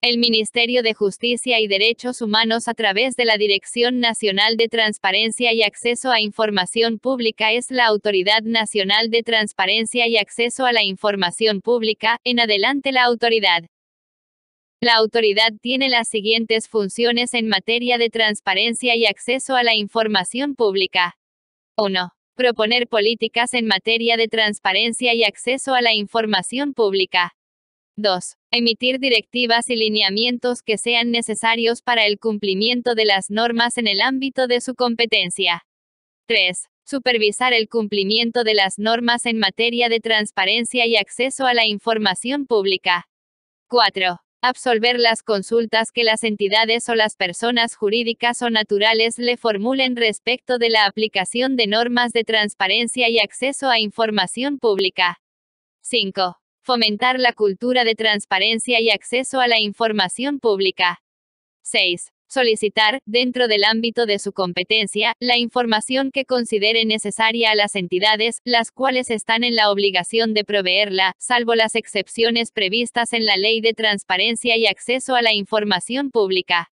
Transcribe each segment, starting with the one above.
El Ministerio de Justicia y Derechos Humanos a través de la Dirección Nacional de Transparencia y Acceso a Información Pública es la Autoridad Nacional de Transparencia y Acceso a la Información Pública, en adelante la autoridad. La autoridad tiene las siguientes funciones en materia de transparencia y acceso a la información pública. 1. Proponer políticas en materia de transparencia y acceso a la información pública. 2. Emitir directivas y lineamientos que sean necesarios para el cumplimiento de las normas en el ámbito de su competencia. 3. Supervisar el cumplimiento de las normas en materia de transparencia y acceso a la información pública. 4. Absolver las consultas que las entidades o las personas jurídicas o naturales le formulen respecto de la aplicación de normas de transparencia y acceso a información pública. 5 Fomentar la cultura de transparencia y acceso a la información pública. 6. Solicitar, dentro del ámbito de su competencia, la información que considere necesaria a las entidades, las cuales están en la obligación de proveerla, salvo las excepciones previstas en la Ley de Transparencia y Acceso a la Información Pública.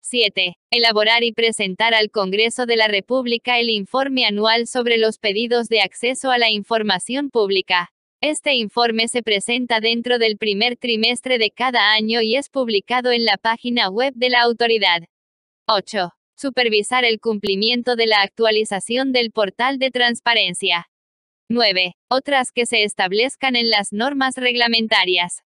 7. Elaborar y presentar al Congreso de la República el informe anual sobre los pedidos de acceso a la información pública. Este informe se presenta dentro del primer trimestre de cada año y es publicado en la página web de la autoridad. 8. Supervisar el cumplimiento de la actualización del portal de transparencia. 9. Otras que se establezcan en las normas reglamentarias.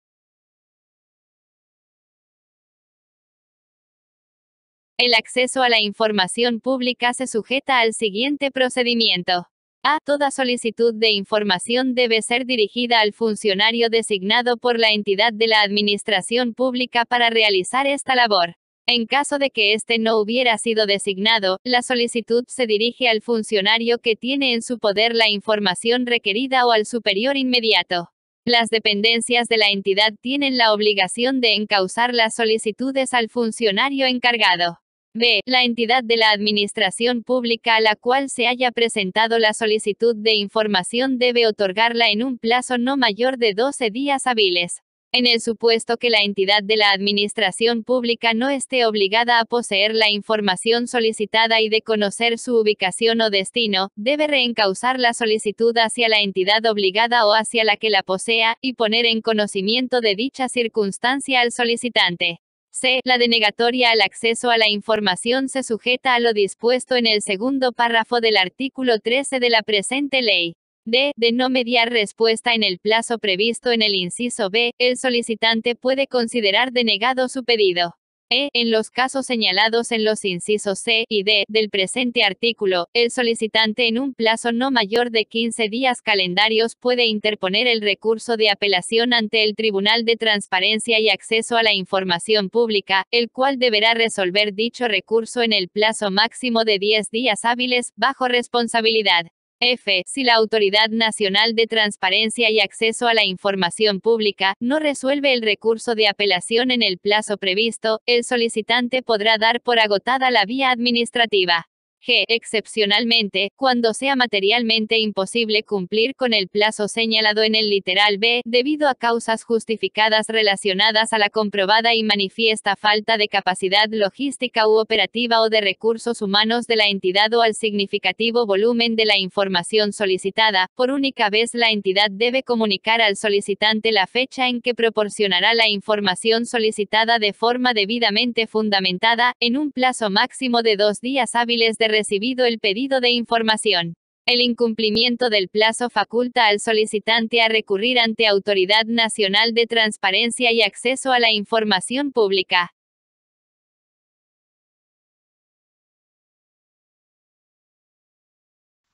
El acceso a la información pública se sujeta al siguiente procedimiento. A. Toda solicitud de información debe ser dirigida al funcionario designado por la entidad de la Administración Pública para realizar esta labor. En caso de que éste no hubiera sido designado, la solicitud se dirige al funcionario que tiene en su poder la información requerida o al superior inmediato. Las dependencias de la entidad tienen la obligación de encauzar las solicitudes al funcionario encargado. B. La entidad de la administración pública a la cual se haya presentado la solicitud de información debe otorgarla en un plazo no mayor de 12 días hábiles. En el supuesto que la entidad de la administración pública no esté obligada a poseer la información solicitada y de conocer su ubicación o destino, debe reencausar la solicitud hacia la entidad obligada o hacia la que la posea, y poner en conocimiento de dicha circunstancia al solicitante. C. La denegatoria al acceso a la información se sujeta a lo dispuesto en el segundo párrafo del artículo 13 de la presente ley. D. De no mediar respuesta en el plazo previsto en el inciso B, el solicitante puede considerar denegado su pedido. E. En los casos señalados en los incisos C y D del presente artículo, el solicitante en un plazo no mayor de 15 días calendarios puede interponer el recurso de apelación ante el Tribunal de Transparencia y Acceso a la Información Pública, el cual deberá resolver dicho recurso en el plazo máximo de 10 días hábiles, bajo responsabilidad F. Si la Autoridad Nacional de Transparencia y Acceso a la Información Pública no resuelve el recurso de apelación en el plazo previsto, el solicitante podrá dar por agotada la vía administrativa que, excepcionalmente, cuando sea materialmente imposible cumplir con el plazo señalado en el literal B, debido a causas justificadas relacionadas a la comprobada y manifiesta falta de capacidad logística u operativa o de recursos humanos de la entidad o al significativo volumen de la información solicitada, por única vez la entidad debe comunicar al solicitante la fecha en que proporcionará la información solicitada de forma debidamente fundamentada, en un plazo máximo de dos días hábiles de recibido el pedido de información. El incumplimiento del plazo faculta al solicitante a recurrir ante Autoridad Nacional de Transparencia y Acceso a la Información Pública.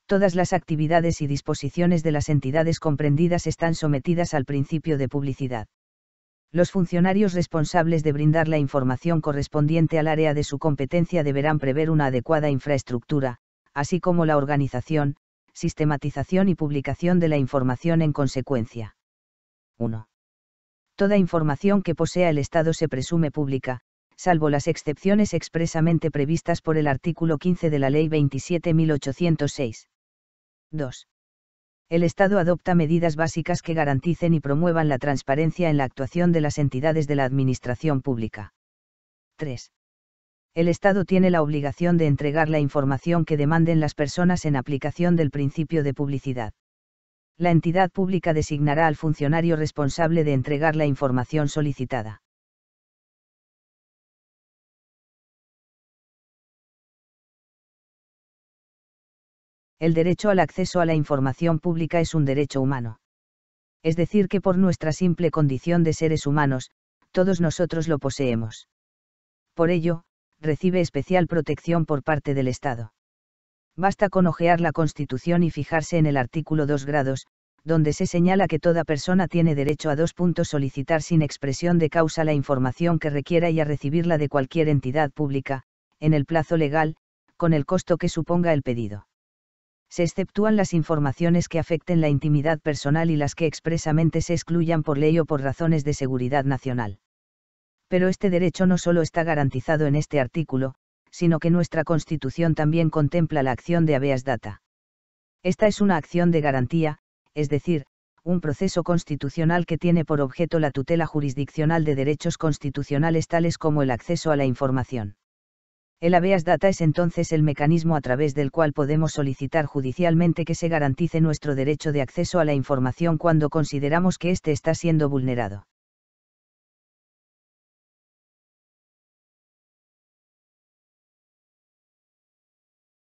Todas las actividades y disposiciones de las entidades comprendidas están sometidas al principio de publicidad los funcionarios responsables de brindar la información correspondiente al área de su competencia deberán prever una adecuada infraestructura, así como la organización, sistematización y publicación de la información en consecuencia. 1. Toda información que posea el Estado se presume pública, salvo las excepciones expresamente previstas por el artículo 15 de la Ley 27.806. 2 el Estado adopta medidas básicas que garanticen y promuevan la transparencia en la actuación de las entidades de la Administración Pública. 3. El Estado tiene la obligación de entregar la información que demanden las personas en aplicación del principio de publicidad. La entidad pública designará al funcionario responsable de entregar la información solicitada. el derecho al acceso a la información pública es un derecho humano. Es decir, que por nuestra simple condición de seres humanos, todos nosotros lo poseemos. Por ello, recibe especial protección por parte del Estado. Basta con ojear la Constitución y fijarse en el artículo 2 grados, donde se señala que toda persona tiene derecho a dos puntos solicitar sin expresión de causa la información que requiera y a recibirla de cualquier entidad pública, en el plazo legal, con el costo que suponga el pedido se exceptúan las informaciones que afecten la intimidad personal y las que expresamente se excluyan por ley o por razones de seguridad nacional. Pero este derecho no solo está garantizado en este artículo, sino que nuestra Constitución también contempla la acción de habeas data. Esta es una acción de garantía, es decir, un proceso constitucional que tiene por objeto la tutela jurisdiccional de derechos constitucionales tales como el acceso a la información. El habeas data es entonces el mecanismo a través del cual podemos solicitar judicialmente que se garantice nuestro derecho de acceso a la información cuando consideramos que éste está siendo vulnerado.